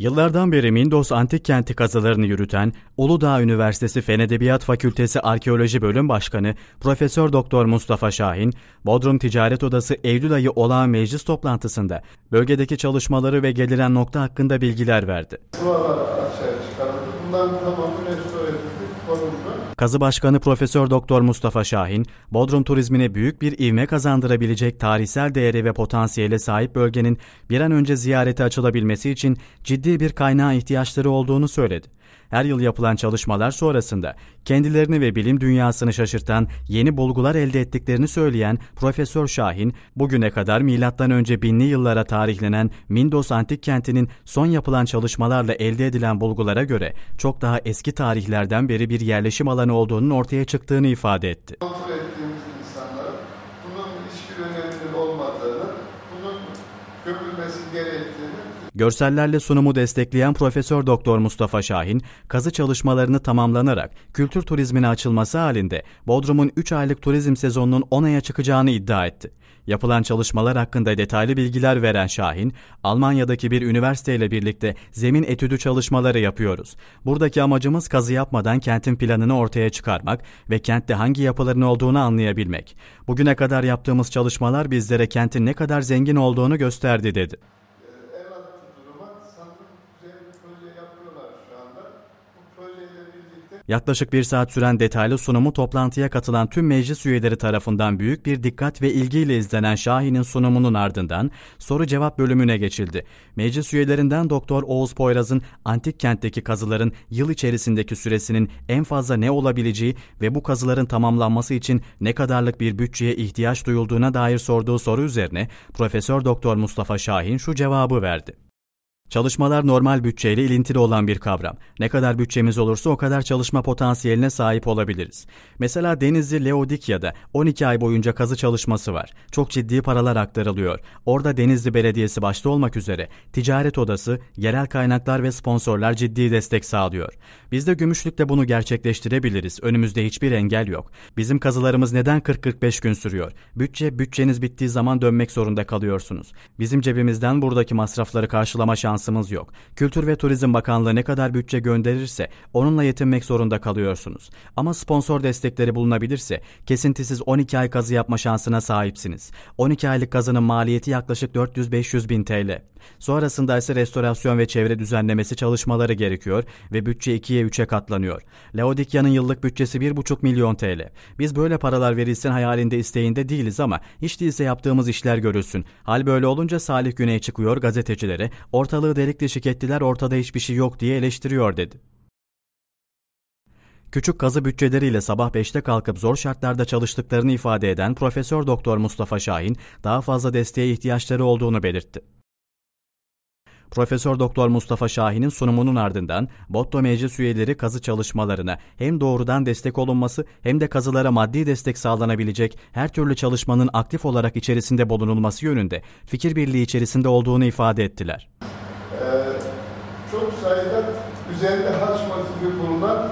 Yıllardan beri Mindos Antik Kenti kazılarını yürüten Uludağ Üniversitesi Fen Edebiyat Fakültesi Arkeoloji Bölüm Başkanı Profesör Doktor Mustafa Şahin, Bodrum Ticaret Odası Eylül ayı olağan meclis toplantısında bölgedeki çalışmaları ve gelinen nokta hakkında bilgiler verdi. Şurada şey, Kazı Başkanı Profesör Doktor Mustafa Şahin, Bodrum turizmine büyük bir ivme kazandırabilecek tarihsel değeri ve potansiyele sahip bölgenin bir an önce ziyarete açılabilmesi için ciddi bir kaynağa ihtiyaçları olduğunu söyledi. Her yıl yapılan çalışmalar sonrasında kendilerini ve bilim dünyasını şaşırtan yeni bulgular elde ettiklerini söyleyen Profesör Şahin, bugüne kadar milattan önce binli yıllara tarihlenen Mindos antik kentinin son yapılan çalışmalarla elde edilen bulgulara göre çok daha eski tarihlerden beri bir yerleşim alanı olduğunun ortaya çıktığını ifade etti. gerektiğini Görsellerle sunumu destekleyen Profesör Doktor Mustafa Şahin, kazı çalışmalarını tamamlanarak kültür turizmine açılması halinde Bodrum'un 3 aylık turizm sezonunun onaya çıkacağını iddia etti. Yapılan çalışmalar hakkında detaylı bilgiler veren Şahin, Almanya'daki bir üniversiteyle birlikte zemin etüdü çalışmaları yapıyoruz. Buradaki amacımız kazı yapmadan kentin planını ortaya çıkarmak ve kentte hangi yapıların olduğunu anlayabilmek. Bugüne kadar yaptığımız çalışmalar bizlere kentin ne kadar zengin olduğunu gösterdi dedi. Yaklaşık bir saat süren detaylı sunumu toplantıya katılan tüm meclis üyeleri tarafından büyük bir dikkat ve ilgiyle izlenen Şahin'in sunumunun ardından soru cevap bölümüne geçildi. Meclis üyelerinden Doktor Oğuz Poyraz'ın antik kentteki kazıların yıl içerisindeki süresinin en fazla ne olabileceği ve bu kazıların tamamlanması için ne kadarlık bir bütçeye ihtiyaç duyulduğuna dair sorduğu soru üzerine Profesör Doktor Mustafa Şahin şu cevabı verdi. Çalışmalar normal bütçeyle ilintili olan bir kavram. Ne kadar bütçemiz olursa o kadar çalışma potansiyeline sahip olabiliriz. Mesela Denizli Leodikya'da 12 ay boyunca kazı çalışması var. Çok ciddi paralar aktarılıyor. Orada Denizli Belediyesi başta olmak üzere ticaret odası, yerel kaynaklar ve sponsorlar ciddi destek sağlıyor. Biz de Gümüşlük'te bunu gerçekleştirebiliriz. Önümüzde hiçbir engel yok. Bizim kazılarımız neden 40-45 gün sürüyor? Bütçe bütçeniz bittiği zaman dönmek zorunda kalıyorsunuz. Bizim cebimizden buradaki masrafları karşılama şansı şansımız yok. Kültür ve Turizm Bakanlığı ne kadar bütçe gönderirse onunla yetinmek zorunda kalıyorsunuz. Ama sponsor destekleri bulunabilirse kesintisiz 12 ay kazı yapma şansına sahipsiniz. 12 aylık kazının maliyeti yaklaşık 400-500 bin TL. Sonrasında ise restorasyon ve çevre düzenlemesi çalışmaları gerekiyor ve bütçe 2'ye 3'e katlanıyor. Laodikya'nın yıllık bütçesi 1,5 milyon TL. Biz böyle paralar verilsin hayalinde isteğinde değiliz ama hiç değilse yaptığımız işler görülsün. Hal böyle olunca Salih Güney çıkıyor gazetecilere ortalığı delik deşik ettiler ortada hiçbir şey yok diye eleştiriyor dedi. Küçük kazı bütçeleriyle sabah 5'te kalkıp zor şartlarda çalıştıklarını ifade eden Profesör Doktor Mustafa Şahin daha fazla desteğe ihtiyaçları olduğunu belirtti. Profesör Doktor Mustafa Şahin'in sunumunun ardından Botto Meclis üyeleri kazı çalışmalarına hem doğrudan destek olunması hem de kazılara maddi destek sağlanabilecek her türlü çalışmanın aktif olarak içerisinde bulunulması yönünde fikir birliği içerisinde olduğunu ifade ettiler. Ee, çok sayıda üzerinde haç gibi bulunan